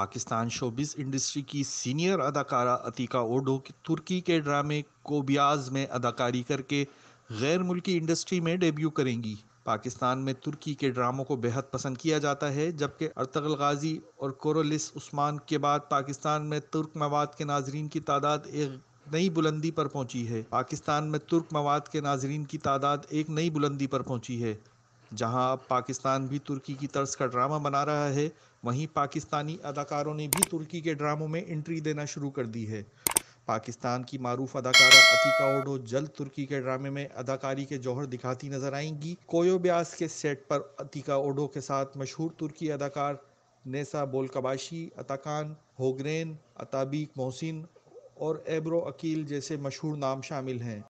Pakistan showbiz industry की senior अदाकारा अतीका ओडो की तुर्की के ड्रामे कोबियाज में अदाकारी करके गैर मुल्की इंडस्ट्री में डेब्यू करेंगी पाकिस्तान में तुर्की के ड्रामों को बेहद पसंद किया जाता है जबकि अरतगल गाजी और कोरोलिस उस्मान के बाद पाकिस्तान में तुर्क मवाद के नाजरीन की तादाद एक नई बुलंदी पर पहुंची है पाकिस्तान में तुर्क मवाद के नाजरीन की तादाद एक नई बुलंदी पर पहुंची है जहां पाकिस्तान भी तुर्की की तर्ज का ड्रामा बना रहा है वहीं पाकिस्तानी अदाकारों ने भी तुर्की के ड्रामों में एंट्री देना शुरू कर दी है पाकिस्तान की मरूफ अदाकारा अतीका ओडो जल्द तुर्की के ड्रामे में अदाकारी के जौहर दिखाती नजर आएंगी कोयो ब्यास के सेट पर अतीका ओडो के साथ मशहूर तुर्की अदाकार नेसा बोलकबाशी अताकान होग्रेन अताबिक मोहसिन और एब्रो अकील जैसे मशहूर नाम शामिल हैं